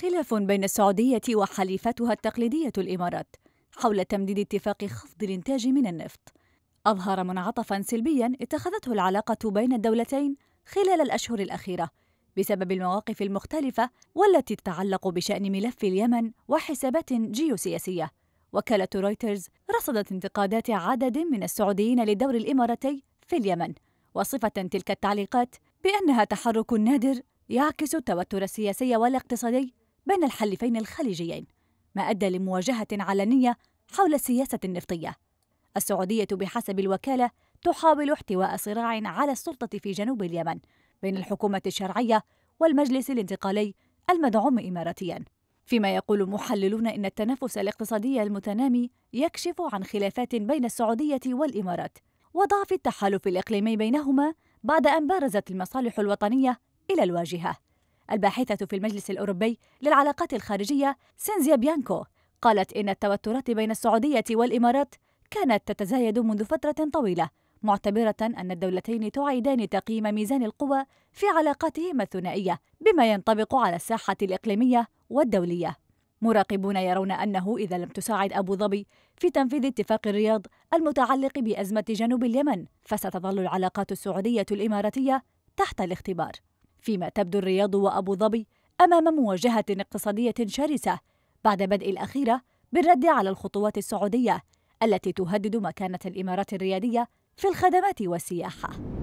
خلاف بين السعودية وحليفتها التقليدية الإمارات حول تمديد اتفاق خفض الإنتاج من النفط أظهر منعطفا سلبيا اتخذته العلاقة بين الدولتين خلال الأشهر الأخيرة بسبب المواقف المختلفة والتي تتعلق بشأن ملف اليمن وحسابات جيوسياسية وكالة رويترز رصدت انتقادات عدد من السعوديين للدور الإماراتي في اليمن وصفة تلك التعليقات بأنها تحرك نادر يعكس التوتر السياسي والاقتصادي بين الحليفين الخليجيين ما أدى لمواجهة علنية حول السياسة النفطية السعودية بحسب الوكالة تحاول احتواء صراع على السلطة في جنوب اليمن بين الحكومة الشرعية والمجلس الانتقالي المدعوم إماراتياً فيما يقول محللون ان التنافس الاقتصادي المتنامي يكشف عن خلافات بين السعوديه والامارات وضعف التحالف الاقليمي بينهما بعد ان بارزت المصالح الوطنيه الى الواجهه الباحثة في المجلس الأوروبي للعلاقات الخارجية سينزيا بيانكو قالت إن التوترات بين السعودية والإمارات كانت تتزايد منذ فترة طويلة معتبرة أن الدولتين تعيدان تقييم ميزان القوى في علاقاتهما الثنائية بما ينطبق على الساحة الإقليمية والدولية مراقبون يرون أنه إذا لم تساعد أبو ظبي في تنفيذ اتفاق الرياض المتعلق بأزمة جنوب اليمن فستظل العلاقات السعودية الإماراتية تحت الاختبار فيما تبدو الرياض وأبو ظبي أمام مواجهة اقتصادية شرسة بعد بدء الأخيرة بالرد على الخطوات السعودية التي تهدد مكانة الإمارات الريادية في الخدمات والسياحة